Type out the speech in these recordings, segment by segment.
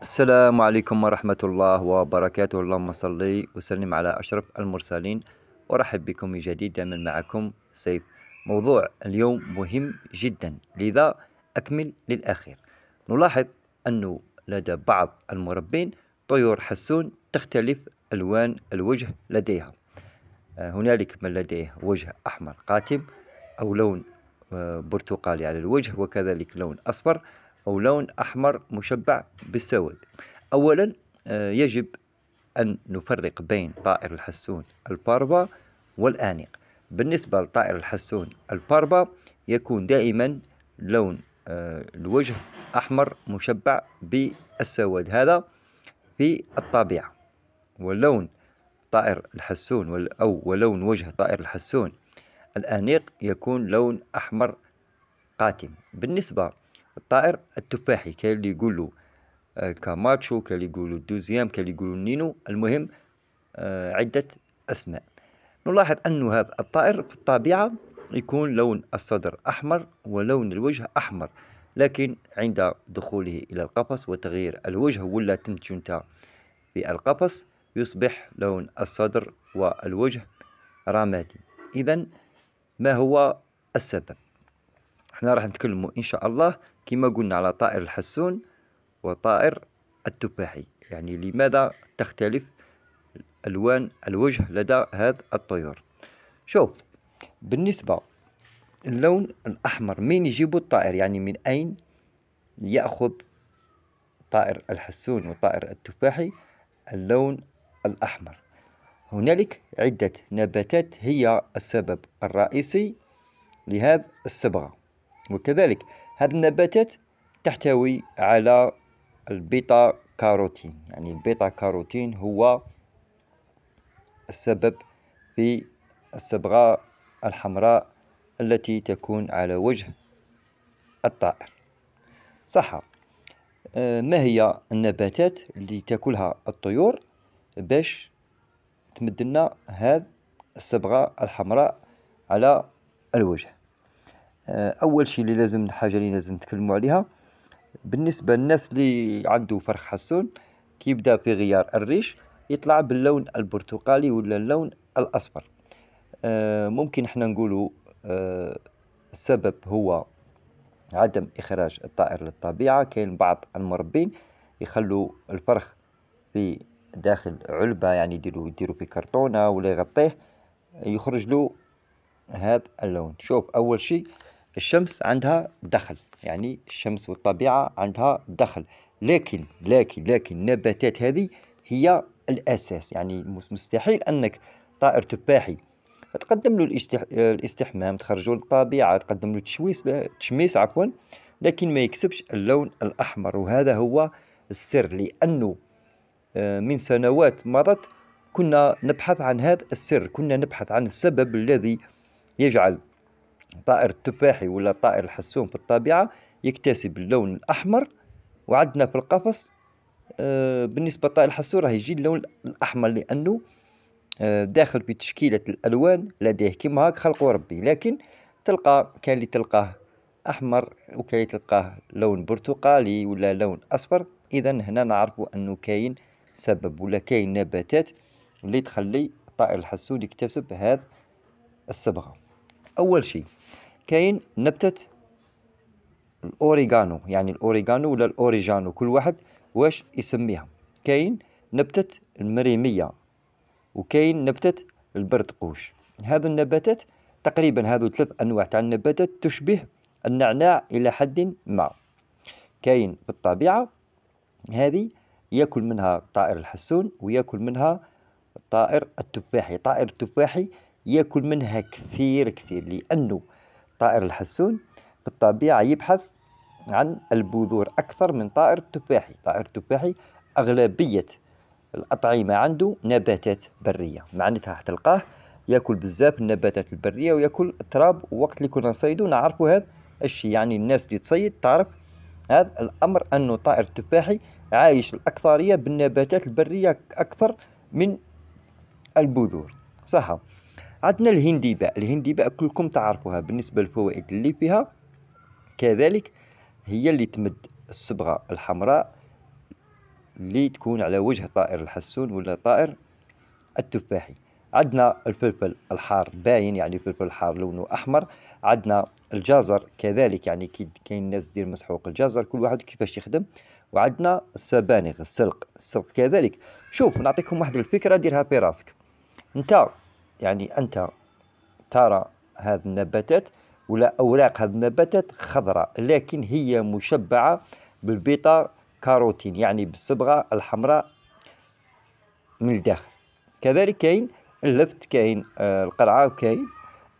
السلام عليكم ورحمة الله وبركاته اللهم صل وسلم على أشرف المرسلين أرحب بكم جديدا من معكم سيف موضوع اليوم مهم جدا لذا أكمل للآخر نلاحظ أنه لدى بعض المربين طيور حسون تختلف ألوان الوجه لديها هنالك من لديه وجه أحمر قاتم أو لون آه، برتقالي على الوجه وكذلك لون أصفر أو لون أحمر مشبع بالسواد أولا آه، يجب أن نفرق بين طائر الحسون الباربا والآنق بالنسبة لطائر الحسون الباربا يكون دائما لون آه، الوجه أحمر مشبع بالسواد هذا في الطبيعة ولون طائر الحسون أو ولون وجه طائر الحسون الأنيق يكون لون أحمر قاتم بالنسبة الطائر التفاحي كاين اللي يقولوا آه، كاماتشو كاين اللي يقولوا دوزيام كاين اللي يقولوا نينو المهم آه، عدة أسماء نلاحظ أن هذا الطائر في الطبيعة يكون لون الصدر أحمر ولون الوجه أحمر لكن عند دخوله إلى القفص وتغيير الوجه ولا انت في القفص يصبح لون الصدر والوجه رمادي إذا ما هو السبب؟ احنا راح نتكلم إن شاء الله كما قلنا على طائر الحسون وطائر التفاحي يعني لماذا تختلف ألوان الوجه لدى هذا الطيور شوف بالنسبة اللون الأحمر مين يجيب الطائر يعني من أين يأخذ طائر الحسون وطائر التفاحي اللون الأحمر هنالك عدة نباتات هي السبب الرئيسي لهذا الصبغة وكذلك هذه النباتات تحتوي على البيتا كاروتين يعني البيتا كاروتين هو السبب في الصبغة الحمراء التي تكون على وجه الطائر صح آه، ما هي النباتات اللي تاكلها الطيور باش تمدلنا هذه الصبغة الحمراء على الوجه آه، اول شيء اللي لازم الحاجه اللي لازم نتكلموا عليها بالنسبه للناس اللي عنده فرخ حسون كيبدا في غيار الريش يطلع باللون البرتقالي ولا اللون الاصفر آه، ممكن احنا نقولوا آه، السبب هو عدم اخراج الطائر للطبيعه كاين بعض المربين يخلوا الفرخ في داخل علبه يعني يديروا يديروا في كرتونه ولا يغطيه يخرج له هذا اللون شوف أول شيء الشمس عندها دخل يعني الشمس والطبيعة عندها دخل لكن لكن لكن النباتات هذه هي الأساس يعني مستحيل أنك طائر تفاحي تقدم له الاستح... الاستحمام تخرجه للطبيعة تقدم له تشويس تشميس عفوا لكن ما يكسبش اللون الأحمر وهذا هو السر لأنه آه، من سنوات مضت كنا نبحث عن هذا السر كنا نبحث عن السبب الذي يجعل طائر التفاحي ولا طائر الحسون في الطبيعة يكتسب اللون الأحمر وعندنا في القفص آه، بالنسبة لطائر الحسون راه يجي اللون الأحمر لأنه آه، داخل في تشكيلة الألوان لديه كما هاك خلقه ربي لكن تلقى كان اللي تلقاه أحمر وكان اللي تلقاه لون برتقالي ولا لون أصفر إذا هنا نعرف أنه كاين سبب ولا كاين نباتات اللي تخلي طائر الحسون يكتسب هذا الصبغة اول شيء كاين نبته الاوريغانو يعني الاوريغانو ولا الاوريجانو كل واحد واش يسميها كاين نبته المريميه وكاين نبته البرتقوش هذو النباتات تقريبا هذو ثلاث انواع تاع النباتات تشبه النعناع الى حد ما كاين في الطبيعه هذه ياكل منها طائر الحسون وياكل منها طائر التفاحي طائر التفاحي ياكل منها كثير كثير لانه طائر الحسون بالطبيعه يبحث عن البذور اكثر من طائر التفاحي طائر التفاحي اغلبيه الاطعمه عنده نباتات بريه معناتها حتلقاه ياكل بزاف النباتات البريه وياكل التراب وقت اللي كنا نصيدو نعرفوا هذا الشيء يعني الناس اللي تصيد تعرف هذا الامر انه طائر التفاحي عايش الاكثريه بالنباتات البريه اكثر من البذور صح عندنا الهنديباء الهنديباء كلكم تعرفوها بالنسبه للفوائد اللي فيها كذلك هي اللي تمد الصبغه الحمراء اللي تكون على وجه طائر الحسون ولا طائر التفاحي عندنا الفلفل الحار باين يعني الفلفل الحار لونه احمر عندنا الجزر كذلك يعني كاين ناس دير مسحوق الجزر كل واحد كيفاش يخدم وعندنا السبانغ السلق السلق كذلك شوف نعطيكم واحد الفكره ديرها في راسك انت يعني أنت ترى هذه النباتات ولا أوراق هذه النباتات خضراء لكن هي مشبعة بالبيتا كاروتين يعني بالصبغة الحمراء من الداخل كذلك كاين اللفت كاين آه القرعة وكاين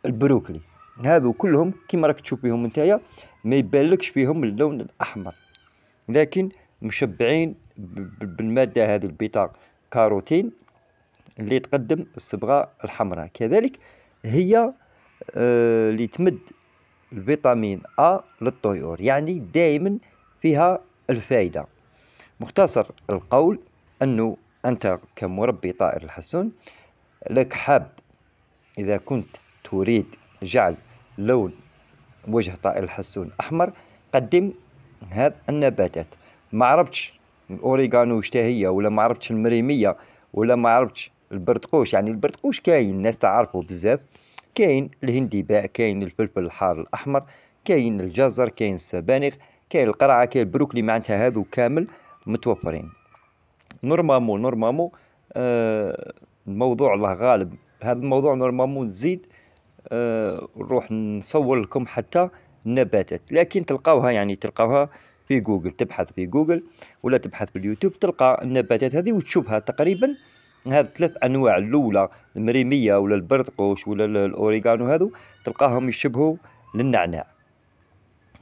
البروكلي هذو كلهم كيما راك تشوف بهم نتايا ما يبانلكش بهم اللون الأحمر لكن مشبعين بالمادة هذه البيتا كاروتين اللي تقدم الصبغة الحمراء كذلك هي آه، اللي تمد الفيتامين أ للطيور يعني دائما فيها الفائدة مختصر القول أنه أنت كمربي طائر الحسون لك حاب إذا كنت تريد جعل لون وجه طائر الحسون أحمر قدم هذا النباتات ما عرفتش الأوريغانو شتا هي ولا ما عرفتش المريمية ولا ما عرفتش البرتقوش يعني البرتقوش كاين الناس تعرفه بزاف كاين الهندي كاين الفلفل الحار الاحمر كاين الجزر كاين السبانخ كاين القرعه كاين البروكلي معناتها هذو كامل متوفرين نورمالمون نورمالمون آه الموضوع الله غالب هذا الموضوع نورمالمون نروح آه نروح نصور لكم حتى النباتات لكن تلقاوها يعني تلقاوها في جوجل تبحث في جوجل ولا تبحث في اليوتيوب تلقى النباتات هذه وتشوفها تقريبا هاد ثلاث انواع الاولى المريميه ولا البردقوش ولا الاوريغانو هادو تلقاهم يشبهوا للنعناع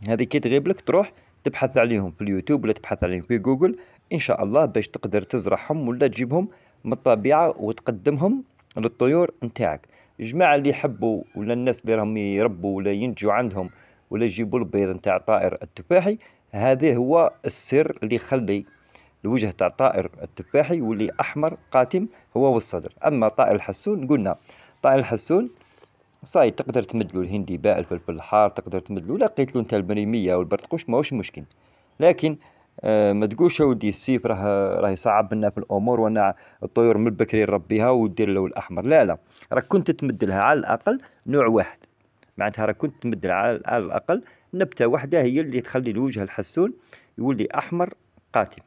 هذه كي تغيب لك تروح تبحث عليهم في اليوتيوب ولا تبحث عليهم في جوجل ان شاء الله باش تقدر تزرعهم ولا تجيبهم من الطبيعه وتقدمهم للطيور نتاعك الجماعه اللي يحبوا ولا الناس اللي راهم يربوا ولا ينتجوا عندهم ولا يجيبوا البيض نتاع طائر التفاحي هذا هو السر اللي يخلي الوجه تاع الطائر التفاحي واللي احمر قاتم هو والصدر اما طائر الحسون قلنا طائر الحسون صاي تقدر تمدلو الهندي باء الفلفل الحار تقدر تمدلو لقيت له نتا البريميه والبرتقوش ماهوش مشكل لكن آه ما تقولش ودي السيف راه راه يصعب لنا في الامور وانا الطيور من بكري نربيها ودير له الاحمر لا لا راك كنت تمدلها على الاقل نوع واحد معناتها راك كنت تمدل على الاقل نبته واحده هي اللي تخلي الوجه الحسون يولي احمر قاتم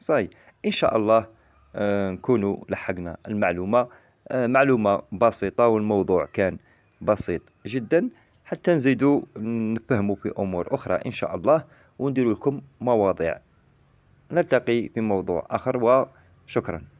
صاي ان شاء الله آه، نكونوا لحقنا المعلومه آه، معلومه بسيطه والموضوع كان بسيط جدا حتى نزيدوا نفهموا في امور اخرى ان شاء الله وندير لكم مواضيع نلتقي في موضوع اخر وشكرا